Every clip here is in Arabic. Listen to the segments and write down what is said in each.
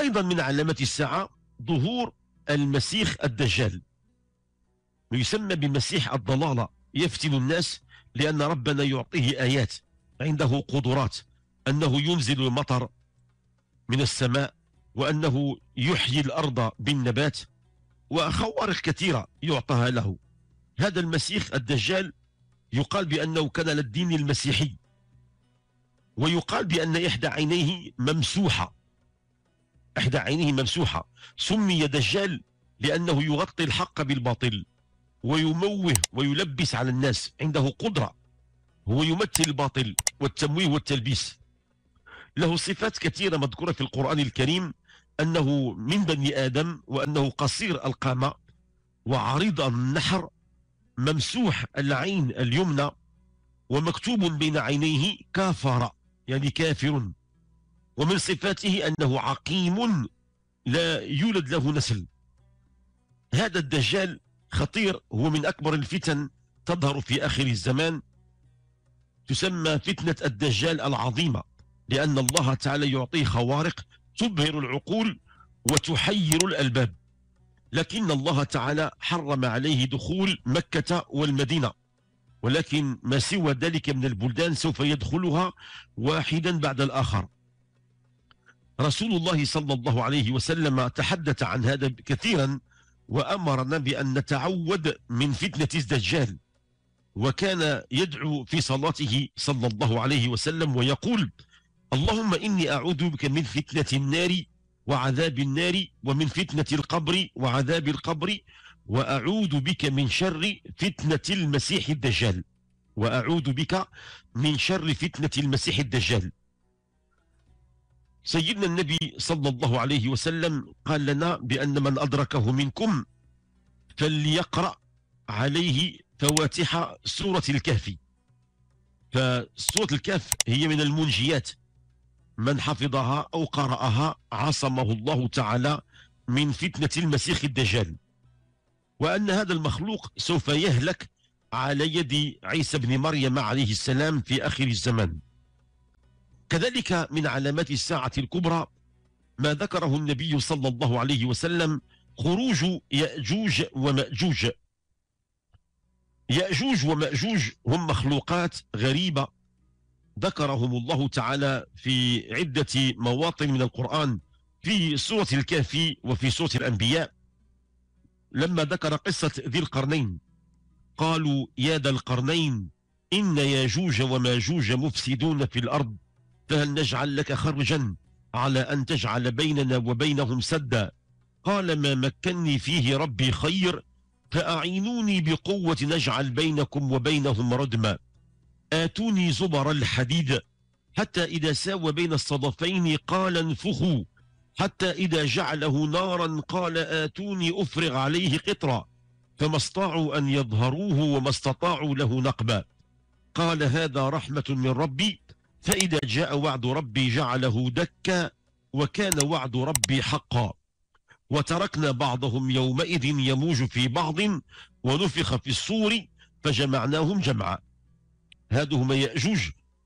أيضا من علامات الساعة ظهور المسيح الدجال يسمى بمسيح الضلالة يفتن الناس لأن ربنا يعطيه آيات عنده قدرات أنه ينزل المطر من السماء وأنه يحيي الأرض بالنبات وخوارق كثيرة يعطاها له هذا المسيح الدجال يقال بأنه كان للدين المسيحي ويقال بأن إحدى عينيه ممسوحة إحدى عينيه ممسوحة سمي دجال لأنه يغطي الحق بالباطل ويموه ويلبس على الناس عنده قدرة هو يمثل الباطل والتمويه والتلبيس له صفات كثيرة مذكورة في القرآن الكريم أنه من بني آدم وأنه قصير القامة وعريض النحر ممسوح العين اليمنى ومكتوب بين عينيه كافر يعني كافر ومن صفاته أنه عقيم لا يولد له نسل هذا الدجال خطير هو من أكبر الفتن تظهر في آخر الزمان تسمى فتنة الدجال العظيمة لأن الله تعالى يعطيه خوارق تبهر العقول وتحير الألباب لكن الله تعالى حرم عليه دخول مكة والمدينة ولكن ما سوى ذلك من البلدان سوف يدخلها واحدا بعد الآخر رسول الله صلى الله عليه وسلم تحدث عن هذا كثيرا وأمرنا بأن نتعود من فتنة الدجال وكان يدعو في صلاته صلى الله عليه وسلم ويقول اللهم إني أعوذ بك من فتنة النار وعذاب النار ومن فتنة القبر وعذاب القبر وأعوذ بك من شر فتنة المسيح الدجال وأعوذ بك من شر فتنة المسيح الدجال سيدنا النبي صلى الله عليه وسلم قال لنا بأن من أدركه منكم فليقرأ عليه فواتح سورة الكهف فسورة الكهف هي من المنجيات من حفظها أو قرأها عصمه الله تعالى من فتنة المسيخ الدجال وأن هذا المخلوق سوف يهلك على يد عيسى بن مريم عليه السلام في آخر الزمان كذلك من علامات الساعة الكبرى ما ذكره النبي صلى الله عليه وسلم خروج يأجوج ومأجوج يأجوج ومأجوج هم مخلوقات غريبة ذكرهم الله تعالى في عدة مواطن من القرآن في سورة الكهف وفي سورة الأنبياء لما ذكر قصة ذي القرنين قالوا يا ذا القرنين إن ياجوج وماجوج مفسدون في الأرض فهل نجعل لك خرجا على أن تجعل بيننا وبينهم سدا قال ما مكني فيه ربي خير فأعينوني بقوة نجعل بينكم وبينهم ردما آتوني زبر الحديد حتى إذا ساوى بين الصدفين قال انفخوا حتى إذا جعله نارا قال آتوني أفرغ عليه قطرا فما استطاعوا أن يظهروه وما استطاعوا له نقبا قال هذا رحمة من ربي فإذا جاء وعد ربي جعله دكا وكان وعد ربي حقا وتركنا بعضهم يومئذ يموج في بعض ونفخ في الصور فجمعناهم جمعا هذا هما يأجوج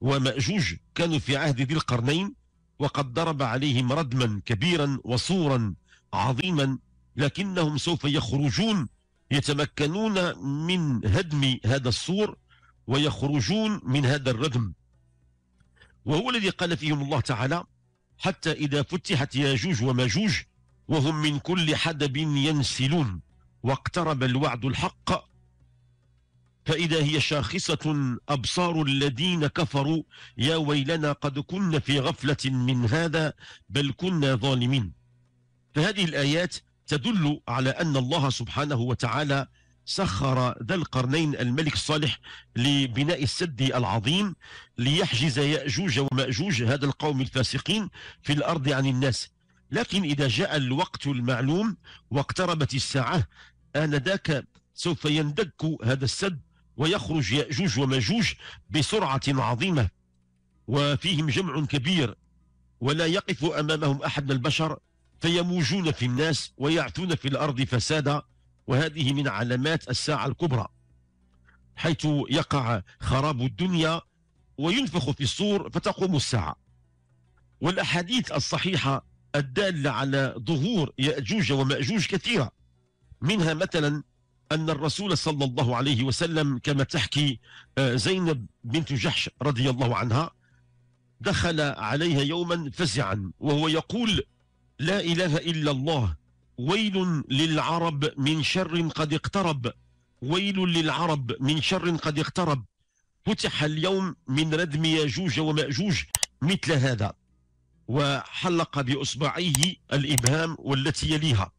ومأجوج كانوا في عهد ذي القرنين وقد ضرب عليهم ردما كبيرا وصورا عظيما لكنهم سوف يخرجون يتمكنون من هدم هذا السور ويخرجون من هذا الردم وهو الذي قال فيهم الله تعالى حتى إذا فتحت ياجوج وماجوج وهم من كل حدب ينسلون واقترب الوعد الحق فإذا هي شاخصة أبصار الذين كفروا يا ويلنا قد كنا في غفلة من هذا بل كنا ظالمين فهذه الآيات تدل على أن الله سبحانه وتعالى سخر ذا القرنين الملك صالح لبناء السد العظيم ليحجز يأجوج ومأجوج هذا القوم الفاسقين في الأرض عن الناس لكن إذا جاء الوقت المعلوم واقتربت الساعة آنذاك سوف يندك هذا السد ويخرج يأجوج وماجوج بسرعة عظيمة وفيهم جمع كبير ولا يقف أمامهم أحد من البشر فيموجون في الناس ويعثون في الأرض فسادا وهذه من علامات الساعة الكبرى حيث يقع خراب الدنيا وينفخ في الصور فتقوم الساعة والأحاديث الصحيحة الدالة على ظهور يأجوج ومأجوج كثيرة منها مثلا أن الرسول صلى الله عليه وسلم كما تحكي آه، زينب بنت جحش رضي الله عنها دخل عليها يوما فزعا وهو يقول لا إله إلا الله ويل للعرب من شر قد اقترب ويل للعرب من شر قد اقترب فتح اليوم من ردم ياجوج وماجوج مثل هذا وحلق باصبعيه الابهام والتي يليها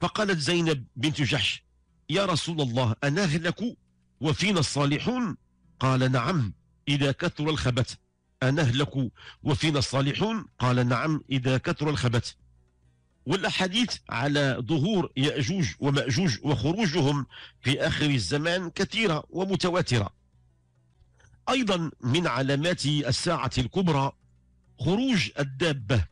فقالت زينب بنت جحش يا رسول الله انهلك وفينا الصالحون قال نعم اذا كثر الخبث انهلك وفينا الصالحون قال نعم اذا كثر الخبث والأحاديث على ظهور يأجوج ومأجوج وخروجهم في آخر الزمان كثيرة ومتواترة أيضا من علامات الساعة الكبرى خروج الدابة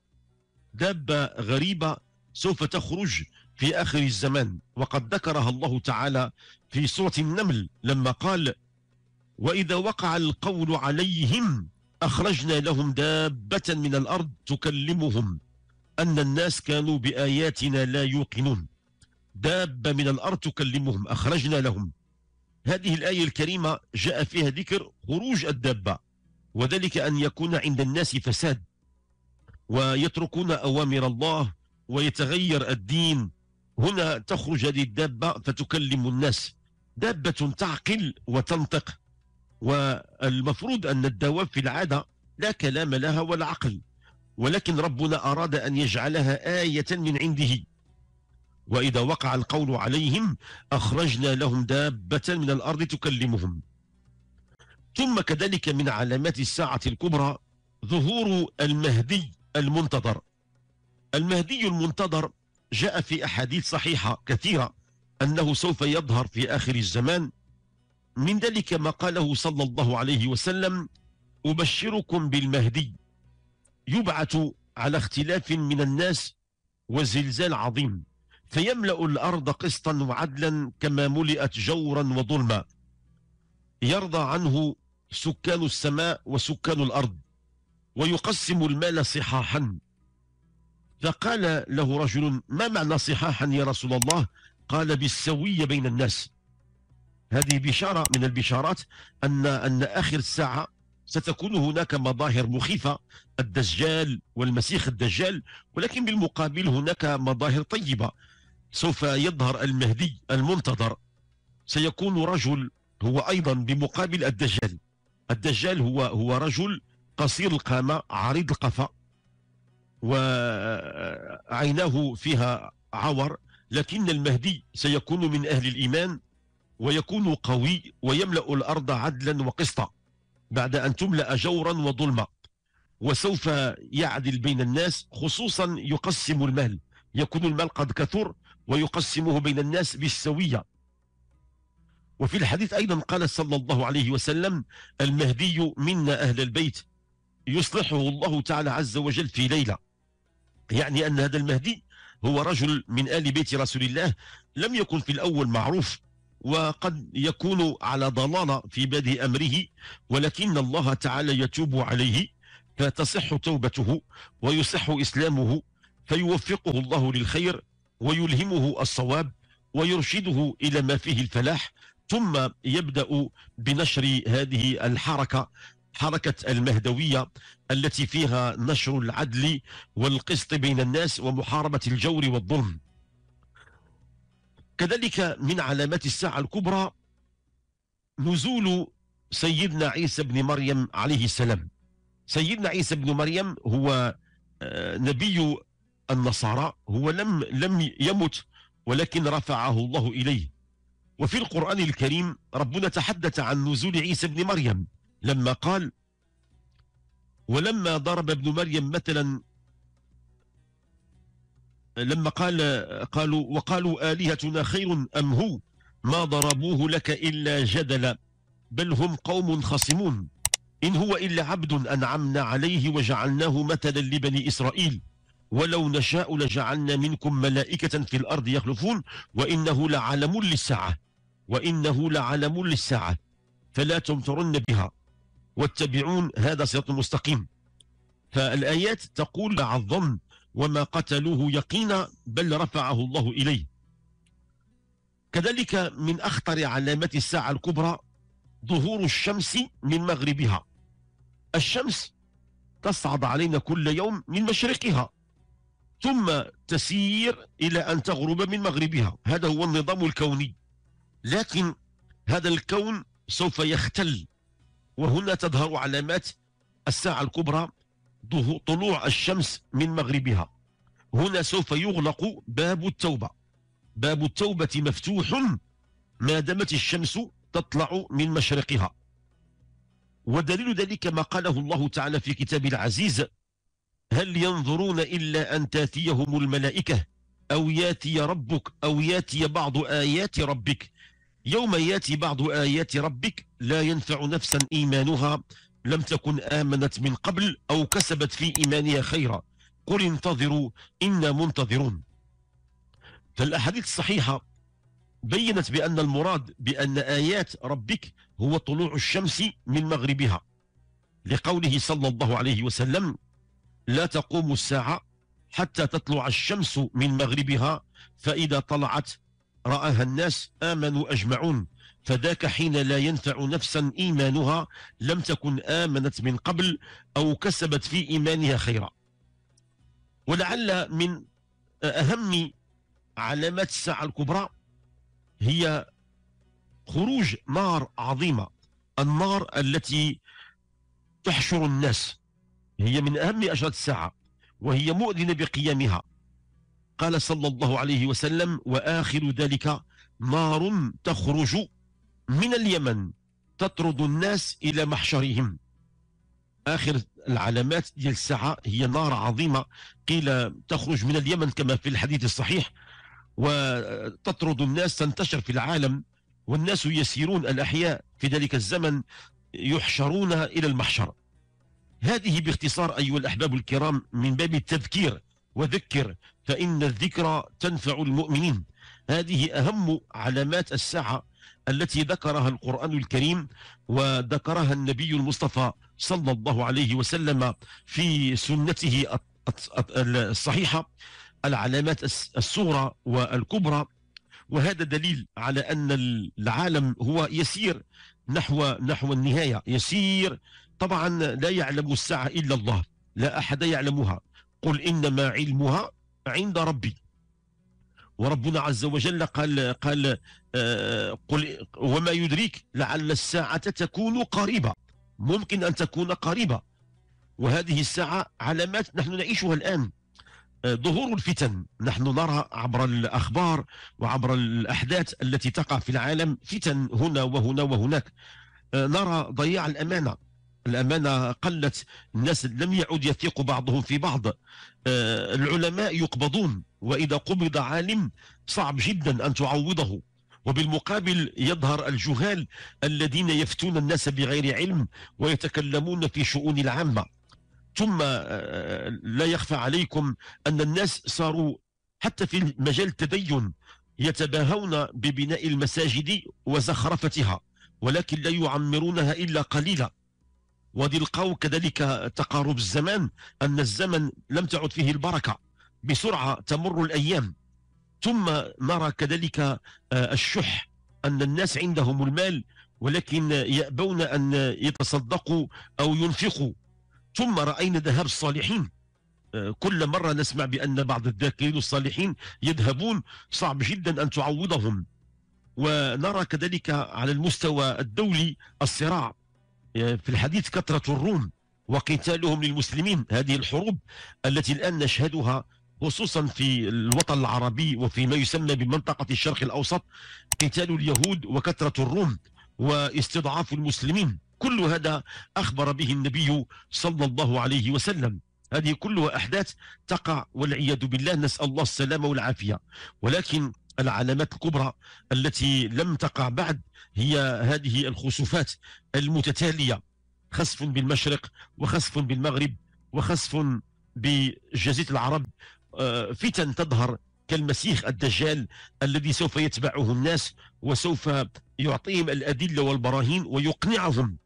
دابة غريبة سوف تخرج في آخر الزمان وقد ذكرها الله تعالى في سورة النمل لما قال وإذا وقع القول عليهم أخرجنا لهم دابة من الأرض تكلمهم أن الناس كانوا بآياتنا لا يوقنون دابة من الأرض تكلمهم أخرجنا لهم هذه الآية الكريمة جاء فيها ذكر خروج الدابة وذلك أن يكون عند الناس فساد ويتركون أوامر الله ويتغير الدين هنا تخرج هذه الدابة فتكلم الناس دابة تعقل وتنطق والمفروض أن الدواب في العادة لا كلام لها ولا عقل ولكن ربنا أراد أن يجعلها آية من عنده وإذا وقع القول عليهم أخرجنا لهم دابة من الأرض تكلمهم ثم كذلك من علامات الساعة الكبرى ظهور المهدي المنتظر المهدي المنتظر جاء في أحاديث صحيحة كثيرة أنه سوف يظهر في آخر الزمان من ذلك ما قاله صلى الله عليه وسلم أبشركم بالمهدي يبعث على اختلاف من الناس وزلزال عظيم فيملا الارض قسطا وعدلا كما ملئت جورا وظلما يرضى عنه سكان السماء وسكان الارض ويقسم المال صحاحا فقال له رجل ما معنى صحاحا يا رسول الله قال بالسويه بين الناس هذه بشاره من البشارات ان ان اخر الساعه ستكون هناك مظاهر مخيفة الدجال والمسيخ الدجال ولكن بالمقابل هناك مظاهر طيبة سوف يظهر المهدي المنتظر سيكون رجل هو أيضا بمقابل الدجال الدجال هو هو رجل قصير القامة عريض القفا وعيناه فيها عور لكن المهدي سيكون من أهل الإيمان ويكون قوي ويملأ الأرض عدلا وقسطا بعد أن تملأ جورا وظلما وسوف يعدل بين الناس خصوصا يقسم المال يكون المال قد كثر ويقسمه بين الناس بالسوية وفي الحديث أيضا قال صلى الله عليه وسلم المهدي منا أهل البيت يصلحه الله تعالى عز وجل في ليلة يعني أن هذا المهدي هو رجل من آل بيت رسول الله لم يكن في الأول معروف وقد يكون على ضلالة في بادئ أمره ولكن الله تعالى يتوب عليه فتصح توبته ويصح إسلامه فيوفقه الله للخير ويلهمه الصواب ويرشده إلى ما فيه الفلاح ثم يبدأ بنشر هذه الحركة حركة المهدوية التي فيها نشر العدل والقسط بين الناس ومحاربة الجور والظلم كذلك من علامات الساعة الكبرى نزول سيدنا عيسى بن مريم عليه السلام سيدنا عيسى بن مريم هو آه، نبي النصارى هو لم لم يمت ولكن رفعه الله إليه وفي القرآن الكريم ربنا تحدث عن نزول عيسى بن مريم لما قال ولما ضرب ابن مريم مثلا لما قال قالوا وقالوا آلهتنا خير أم هو ما ضربوه لك إلا جدلا بل هم قوم خصمون إن هو إلا عبد أنعمنا عليه وجعلناه مثلا لبني إسرائيل ولو نشاء لجعلنا منكم ملائكة في الأرض يخلفون وإنه لعلم للساعة وإنه لعلم للساعة فلا تمترن بها واتبعون هذا صراط مستقيم فالآيات تقول لعظم وما قتلوه يقينا بل رفعه الله إليه كذلك من أخطر علامات الساعة الكبرى ظهور الشمس من مغربها الشمس تصعد علينا كل يوم من مشرقها ثم تسير إلى أن تغرب من مغربها هذا هو النظام الكوني لكن هذا الكون سوف يختل وهنا تظهر علامات الساعة الكبرى طلوع الشمس من مغربها هنا سوف يغلق باب التوبة باب التوبة مفتوح ما دامت الشمس تطلع من مشرقها ودليل ذلك ما قاله الله تعالى في كتاب العزيز هل ينظرون إلا أن تاتيهم الملائكة أو ياتي ربك أو ياتي بعض آيات ربك يوم ياتي بعض آيات ربك لا ينفع نفسا إيمانها لم تكن آمنت من قبل أو كسبت في إيمانها خيرا قل انتظروا إنا منتظرون فالأحاديث الصحيحة بينت بأن المراد بأن آيات ربك هو طلوع الشمس من مغربها لقوله صلى الله عليه وسلم لا تقوم الساعة حتى تطلع الشمس من مغربها فإذا طلعت رآها الناس آمنوا أجمعون فذاك حين لا ينفع نفسا إيمانها لم تكن آمنت من قبل أو كسبت في إيمانها خيرا ولعل من أهم علامات الساعة الكبرى هي خروج نار عظيمة النار التي تحشر الناس هي من أهم أشرة الساعة وهي مؤذنة بقيامها قال صلى الله عليه وسلم وآخر ذلك نار تخرج من اليمن تطرد الناس إلى محشرهم آخر العلامات ديال الساعة هي نار عظيمة قيل تخرج من اليمن كما في الحديث الصحيح وتطرد الناس تنتشر في العالم والناس يسيرون الأحياء في ذلك الزمن يحشرون إلى المحشر هذه باختصار أيها الأحباب الكرام من باب التذكير وذكر فإن الذكرى تنفع المؤمنين هذه أهم علامات الساعة التي ذكرها القرآن الكريم وذكرها النبي المصطفى صلى الله عليه وسلم في سنته الصحيحة العلامات الصغرى والكبرى وهذا دليل على أن العالم هو يسير نحو نحو النهاية يسير طبعا لا يعلم الساعة إلا الله لا أحد يعلمها قل إنما علمها عند ربي وربنا عز وجل قال قال آه، قل وما يدريك لعل الساعة تكون قريبة ممكن أن تكون قريبة وهذه الساعة علامات نحن نعيشها الآن آه، ظهور الفتن نحن نرى عبر الأخبار وعبر الأحداث التي تقع في العالم فتن هنا وهنا وهناك آه، نرى ضياع الأمانة الأمانة قلت الناس لم يعد يثق بعضهم في بعض آه، العلماء يقبضون وإذا قبض عالم صعب جدا أن تعوضه وبالمقابل يظهر الجهال الذين يفتون الناس بغير علم ويتكلمون في شؤون العامة ثم آه، لا يخفى عليكم أن الناس صاروا حتى في مجال التدين يتباهون ببناء المساجد وزخرفتها ولكن لا يعمرونها إلا قليلا ودلقوا كذلك تقارب الزمان أن الزمن لم تعد فيه البركة بسرعة تمر الأيام ثم نرى كذلك آه، الشح أن الناس عندهم المال ولكن يأبون أن يتصدقوا أو ينفقوا ثم رأينا ذهاب الصالحين آه، كل مرة نسمع بأن بعض الذاكرين الصالحين يذهبون صعب جدا أن تعوضهم ونرى كذلك على المستوى الدولي الصراع آه، في الحديث كثرة الروم وقتالهم للمسلمين هذه الحروب التي الآن نشهدها خصوصا في الوطن العربي وفي ما يسمى بمنطقة الشرق الأوسط قتال اليهود وكثرة الروم واستضعاف المسلمين كل هذا أخبر به النبي صلى الله عليه وسلم هذه كلها أحداث تقع والعياذ بالله نسأل الله السلامة والعافية ولكن العلامات الكبرى التي لم تقع بعد هي هذه الخسوفات المتتالية خسف بالمشرق وخسف بالمغرب وخسف بجزيرة العرب آه، فتن تظهر كالمسيح الدجال الذي سوف يتبعه الناس وسوف يعطيهم الأدلة والبراهين ويقنعهم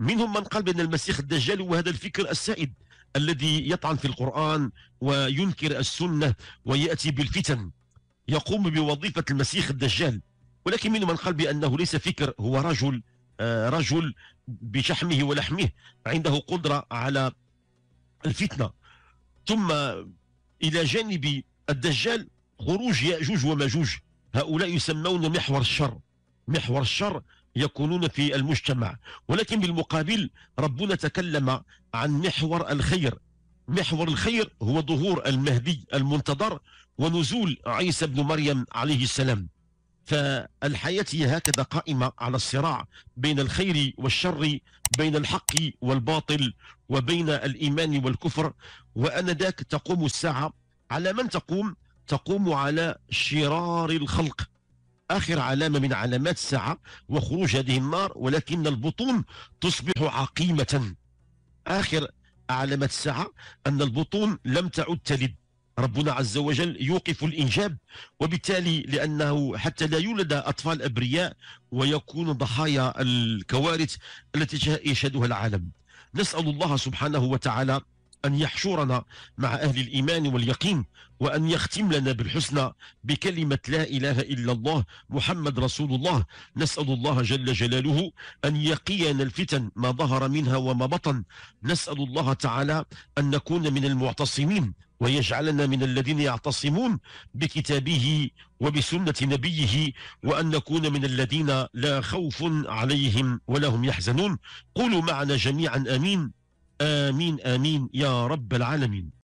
منهم من قال بأن المسيح الدجال هو هذا الفكر السائد الذي يطعن في القرآن وينكر السنة ويأتي بالفتن يقوم بوظيفة المسيح الدجال ولكن من من قال بأنه ليس فكر هو رجل آه، رجل بشحمه ولحمه عنده قدرة على الفتنة ثم إلى جانب الدجال خروج يأجوج وماجوج هؤلاء يسمون محور الشر محور الشر يكونون في المجتمع ولكن بالمقابل ربنا تكلم عن محور الخير محور الخير هو ظهور المهدي المنتظر ونزول عيسى بن مريم عليه السلام فالحياة هي هكذا قائمة على الصراع بين الخير والشر بين الحق والباطل وبين الإيمان والكفر وأن ذاك تقوم الساعة على من تقوم؟ تقوم على شرار الخلق آخر علامة من علامات الساعة وخروج هذه النار ولكن البطون تصبح عقيمة آخر أعلمت الساعة أن البطون لم تعد تلد ربنا عز وجل يوقف الإنجاب وبالتالي لأنه حتى لا يولد أطفال أبرياء ويكون ضحايا الكوارث التي يشهدها العالم نسأل الله سبحانه وتعالى أن يحشرنا مع أهل الإيمان واليقين وأن يختم لنا بالحسنى بكلمة لا إله إلا الله محمد رسول الله نسأل الله جل جلاله أن يقينا الفتن ما ظهر منها وما بطن نسأل الله تعالى أن نكون من المعتصمين ويجعلنا من الذين يعتصمون بكتابه وبسنة نبيه وأن نكون من الذين لا خوف عليهم ولا هم يحزنون قولوا معنا جميعا آمين آمين آمين يا رب العالمين